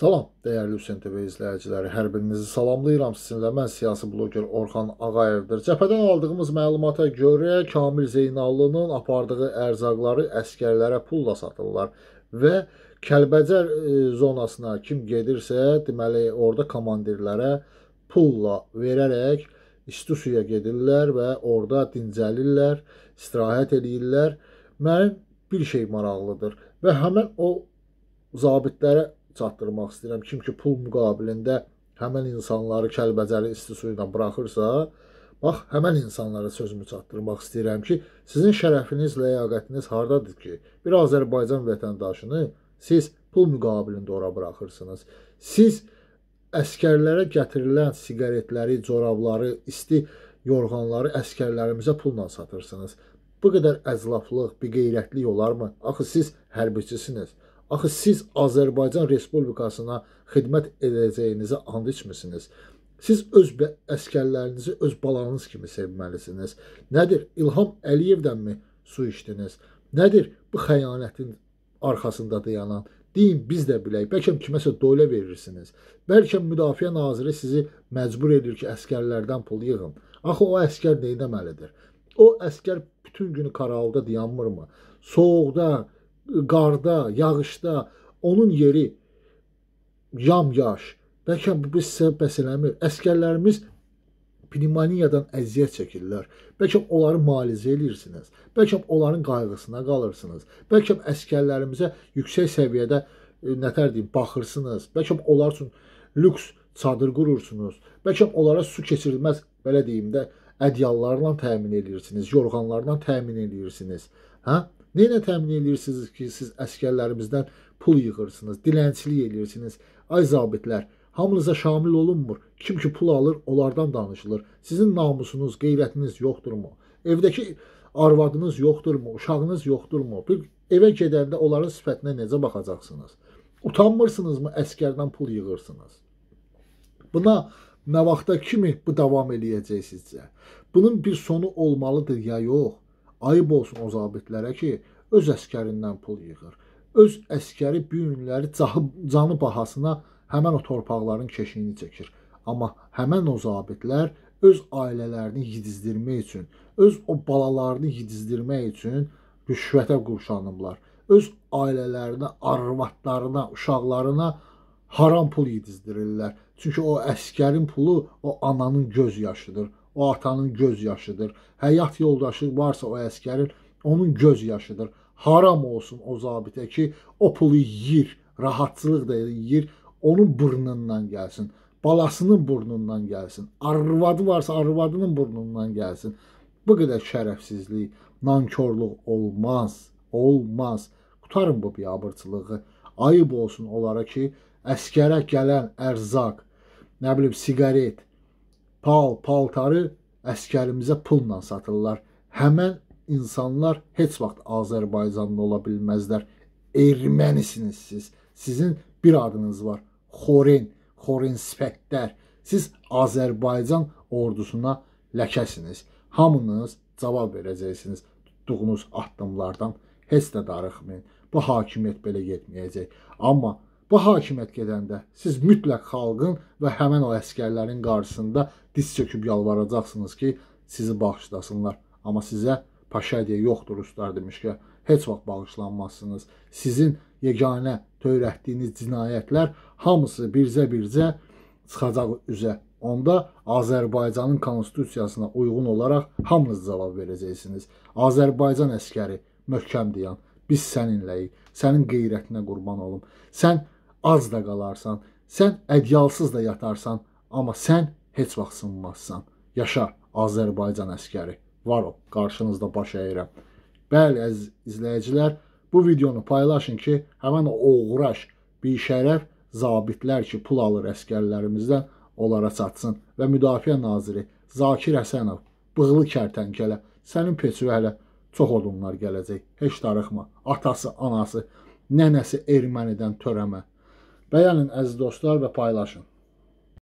Salam, dəyərli Hüseyin TV izləyiciləri. Hər birinizi salamlayıram. Sizinlə mən siyasi bloger Orxan Ağayevdir. Cəbhədən aldığımız məlumata görə Kamil Zeynallının apardığı ərzaqları əskərlərə pulla satırlar və Kəlbəcər e, zonasına kim gedirsə, deməli, orada komandirlərə pulla verərək isti suya gedirlər və orada dincəlirlər, istirahət eləyirlər. Mənim bir şey maraqlıdır və həmin o zabitlərə çatdırmaq istəyirəm. Kim ki pul müqabilində həmin insanları Kəlbəcəri isti su ilə buraxırsa, bax həmin insanlara sözümü çatdırmaq istəyirəm ki, sizin şərəfiniz, ləyaqətiniz hardadır ki, bir Azərbaycan vətəndaşını siz pul müqabilində ora buraxırsınız. Siz əskərlərə gətirilən siqaretləri, corabları, isti yorğanları əskərlərimizə pulla satırsınız. Bu qədər əclaflıq, biqeyrətlik olarmı? Axı siz hərbiçisiniz. Axı siz Azərbaycan Respublikasına xidmət edəcəyinizi and içmisiniz. Siz öz əskərlərinizi öz balanız kimi sevməlisiniz. Nədir? İlham Əliyevdənmi su içdiniz? Nədir bu xəyanətin arxasında dayanan? Deyin biz də bilək. Bəlkə kiməsə doyla verirsiniz. Bəlkə müdafiə naziri sizi məcbur edir ki, əskərlərdən pul yığın. Axı o əskər nə etməlidir? O əskər bütün günü qaralda dayanmırmı? Soyuqda, qarda, yağışda onun yeri yamyaş. Bəlkə bu sizə bəs eləmir. Əskərlərimiz pnevmoniyadan əziyyət çəkirlər. Bəlkə onları müalicə edirsiniz. Bəlkə onların qayğısına qalırsınız. Bəlkə əskərlərimizə yüksək səviyyədə e, nətər deyim, baxırsınız. Bəlkə onlar üçün lüks çadır qurursunuz. Bəlkə onlara su keçirilməz, belə deyim də, ədyallarla təmin edirsiniz, yorğanlarla təmin edirsiniz. Hə? Neynə təmin edirsiniz ki, siz əskərlərimizdən pul yığırsınız, dilənçilik edirsiniz? Ay zabitlər, hamınıza şamil olunmur. Kim ki pul alır, onlardan danışılır. Sizin namusunuz, qeyrətiniz yoxdurmu? Evdəki arvadınız yoxdurmu? Uşağınız yoxdurmu? Bir evə gedəndə onların sifətinə necə baxacaqsınız? Utanmırsınızmı əskərdən pul yığırsınız? Buna nə vaxta kimi bu davam eləyəcək sizcə? Bunun bir sonu olmalıdır ya yox? Ayıb olsun o zabitlərə ki, öz əskərindən pul yığır. Öz əskəri bu günləri canı bahasına həmən o torpaqların keşiyini çəkir. Amma həmən o zabitlər öz ailələrini yedizdirmək üçün, öz o balalarını yedizdirmək üçün rüşvətə qurşanıblar. Öz ailələrinə, arvadlarına, uşaqlarına haram pul yedizdirirlər. Çünki o əskərin pulu o ananın göz yaşıdır o atanın göz yaşıdır. Həyat yoldaşı varsa o əskərin onun göz yaşıdır. Haram olsun o zabitə ki, o pulu yeyir, rahatçılıq da yeyir, onun burnundan gəlsin. Balasının burnundan gəlsin. Arvadı varsa arvadının burnundan gəlsin. Bu qədər şərəfsizlik, nankorluq olmaz, olmaz. Qutarın bu biabırçılığı. Ayıb olsun onlara ki, əskərə gələn ərzaq, nə bilim siqaret, pal-paltarı əskərimizə pulla satırlar. Həmən insanlar heç vaxt Azərbaycanlı ola bilməzlər. Ermənisiniz siz. Sizin bir adınız var. Xoren, Xorenspətlər. Siz Azərbaycan ordusuna ləkəsiniz. Hamınız cavab verəcəksiniz tutduğunuz addımlardan. Heç də darıxmayın. Bu hakimiyyət belə getməyəcək. Amma Bu hakimiyyət gedəndə siz mütləq xalqın və həmin o əskərlərin qarşısında diz çöküb yalvaracaqsınız ki, sizi bağışlasınlar. Amma sizə paşa deyə yoxdur ruslar demişkə, heç vaxt bağışlanmazsınız. Sizin yeganə törətdiyiniz cinayətlər hamısı birzə-birzə çıxacaq üzə. Onda Azərbaycanın konstitusiyasına uyğun olaraq hamınız cavab verəcəksiniz. Azərbaycan əskəri möhkəm dayan. Biz səninləyik. Sənin qeyrətinə qurban olum. Sən az da qalarsan, sən ədyalsız da yatarsan, amma sən heç vaxt sınmazsan. Yaşa Azərbaycan əskəri. Var o, qarşınızda baş əyirəm. Bəli, əziz izləyicilər, bu videonu paylaşın ki, həmin o oğraş, bişərəf zabitlər ki, pul alır əskərlərimizdən onlara çatsın və Müdafiə Naziri Zakir Həsənov, bığlı kərtənkələ, sənin peçüvə hələ çox odunlar gələcək. Heç darıxma. Atası, anası, nənəsi ermənidən törəmə. Bəyənin əziz dostlar və paylaşın.